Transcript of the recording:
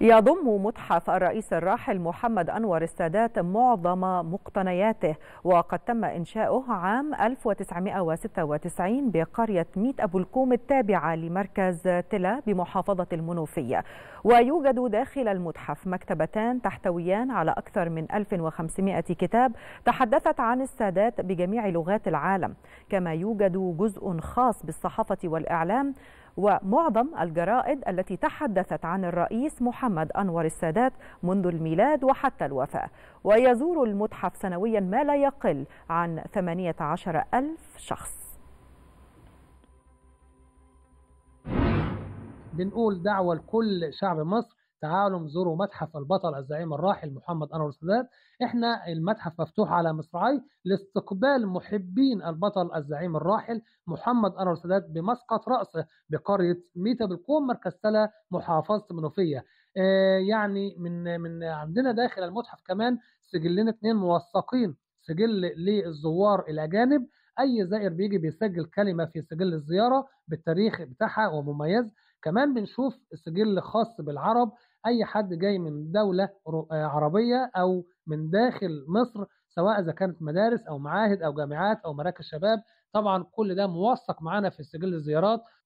يضم متحف الرئيس الراحل محمد أنور السادات معظم مقتنياته وقد تم إنشاؤه عام 1996 بقرية ميت أبو الكوم التابعة لمركز تلا بمحافظة المنوفية ويوجد داخل المتحف مكتبتان تحتويان على أكثر من 1500 كتاب تحدثت عن السادات بجميع لغات العالم كما يوجد جزء خاص بالصحافة والإعلام ومعظم الجرائد التي تحدثت عن الرئيس محمد أنور السادات منذ الميلاد وحتى الوفاة ويزور المتحف سنويا ما لا يقل عن 18 ألف شخص بنقول دعوة لكل شعب مصر تعالوا زوروا متحف البطل الزعيم الراحل محمد انور السادات احنا المتحف مفتوح على مصراعيه لاستقبال محبين البطل الزعيم الراحل محمد انور السادات بمسقط راسه بقريه ميتا بالقوم مركز سلا محافظه منوفيه آه يعني من من عندنا داخل المتحف كمان سجلنا اثنين موثقين سجل للزوار الاجانب اي زائر بيجي بيسجل كلمه في سجل الزياره بالتاريخ بتاعها ومميز كمان بنشوف سجل خاص بالعرب اي حد جاي من دوله آه، عربيه او من داخل مصر سواء اذا كانت مدارس او معاهد او جامعات او مراكز شباب طبعا كل ده موثق معانا في سجل الزيارات